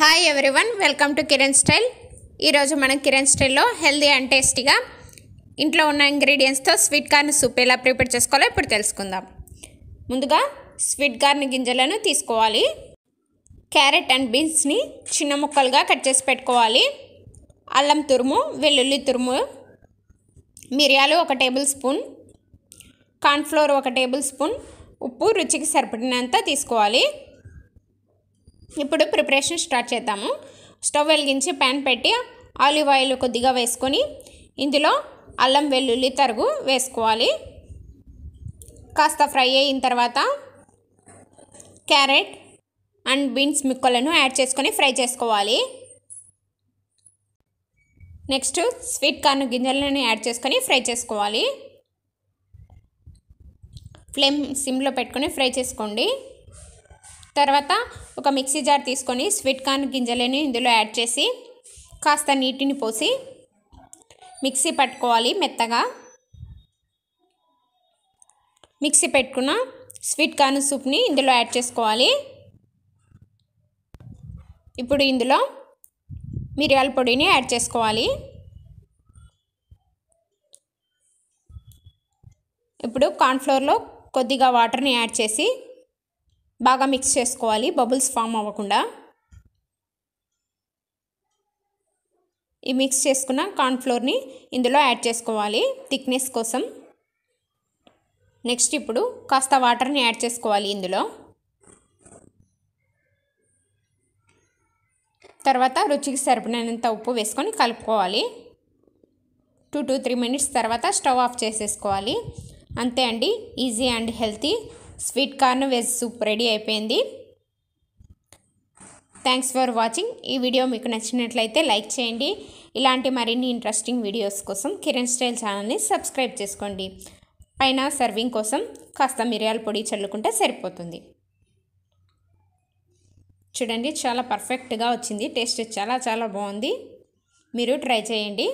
hi everyone welcome to Kiran style ఈరోజు మనం కిరణ్ స్టైల్లో హెల్దీ అండ్ టేస్టీగా ఇంట్లో ఉన్న ఇంగ్రీడియంట్స్తో స్వీట్ కార్న్ సూప్ ఎలా ప్రిపేర్ చేసుకోవాలో ఇప్పుడు తెలుసుకుందాం ముందుగా స్వీట్ కార్న్ గింజలను తీసుకోవాలి క్యారెట్ అండ్ బీన్స్ని చిన్న ముక్కలుగా కట్ చేసి పెట్టుకోవాలి అల్లం తురుము వెల్లుల్లి తురుము మిరియాలు ఒక టేబుల్ స్పూన్ కార్న్ఫ్లోర్ ఒక టేబుల్ స్పూన్ ఉప్పు రుచికి సరిపడినంత తీసుకోవాలి ఇప్పుడు ప్రిపరేషన్ స్టార్ట్ చేద్దాము స్టవ్ వెలిగించి ప్యాన్ పెట్టి ఆలివ్ ఆయిల్ కొద్దిగా వేసుకొని ఇందులో అల్లం వెల్లుల్లి తరుగు వేసుకోవాలి కాస్త ఫ్రై అయిన తర్వాత క్యారెట్ అండ్ బీన్స్ ముక్కలను యాడ్ చేసుకొని ఫ్రై చేసుకోవాలి నెక్స్ట్ స్వీట్ కార్న్ గింజలను యాడ్ చేసుకొని ఫ్రై చేసుకోవాలి ఫ్లేమ్ సిమ్లో పెట్టుకొని ఫ్రై చేసుకోండి తర్వాత ఒక మిక్సీ జార్ తీసుకొని స్వీట్ కార్న్ గింజలని ఇందులో యాడ్ చేసి కాస్త నీటిని పోసి మిక్సీ పట్టుకోవాలి మెత్తగా మిక్సీ పెట్టుకున్న స్వీట్ కార్న్ సూప్ని ఇందులో యాడ్ చేసుకోవాలి ఇప్పుడు ఇందులో మిరియాల పొడిని యాడ్ చేసుకోవాలి ఇప్పుడు కార్న్ఫ్లోర్లో కొద్దిగా వాటర్ని యాడ్ చేసి బాగా మిక్స్ చేసుకోవాలి బబుల్స్ ఫామ్ అవ్వకుండా ఈ మిక్స్ చేసుకున్న కార్న్ఫ్లోర్ని ఇందులో యాడ్ చేసుకోవాలి థిక్నెస్ కోసం నెక్స్ట్ ఇప్పుడు కాస్త వాటర్ని యాడ్ చేసుకోవాలి ఇందులో తర్వాత రుచికి సరిపడినంత ఉప్పు వేసుకొని కలుపుకోవాలి టూ టూ త్రీ మినిట్స్ తర్వాత స్టవ్ ఆఫ్ చేసేసుకోవాలి అంతే అండి easy and healthy sweet corn veg soup ready అయిపోయింది థ్యాంక్స్ ఫర్ వాచింగ్ ఈ వీడియో మీకు నచ్చినట్లయితే లైక్ చేయండి ఇలాంటి మరిన్ని ఇంట్రెస్టింగ్ వీడియోస్ కోసం కిరణ్ స్టైల్ ఛానల్ని సబ్స్క్రైబ్ చేసుకోండి పైన సర్వింగ్ కోసం కాస్త మిరియాల పొడి చల్లుకుంటే సరిపోతుంది చూడండి చాలా పర్ఫెక్ట్గా వచ్చింది టేస్ట్ చాలా చాలా బాగుంది మీరు ట్రై చేయండి